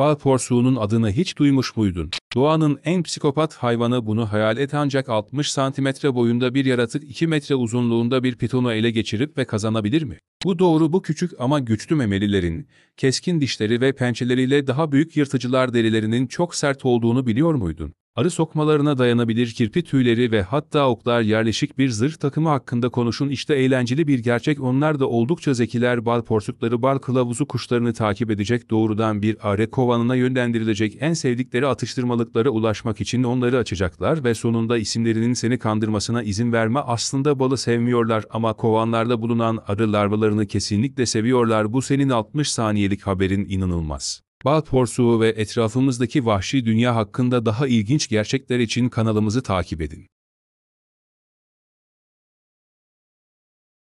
Bal porsuğunun adını hiç duymuş muydun? Doğanın en psikopat hayvanı bunu hayal et ancak 60 santimetre boyunda bir yaratık 2 metre uzunluğunda bir pitonu ele geçirip ve kazanabilir mi? Bu doğru bu küçük ama güçlü memelilerin, keskin dişleri ve pençeleriyle daha büyük yırtıcılar derilerinin çok sert olduğunu biliyor muydun? Arı sokmalarına dayanabilir kirpi tüyleri ve hatta oklar yerleşik bir zırh takımı hakkında konuşun işte eğlenceli bir gerçek onlar da oldukça zekiler bal porsukları bal kılavuzu kuşlarını takip edecek doğrudan bir are kovanına yönlendirilecek en sevdikleri atıştırmalıklara ulaşmak için onları açacaklar ve sonunda isimlerinin seni kandırmasına izin verme aslında balı sevmiyorlar ama kovanlarda bulunan arı larvalarını kesinlikle seviyorlar bu senin 60 saniyelik haberin inanılmaz. Bal porsuğu ve etrafımızdaki vahşi dünya hakkında daha ilginç gerçekler için kanalımızı takip edin.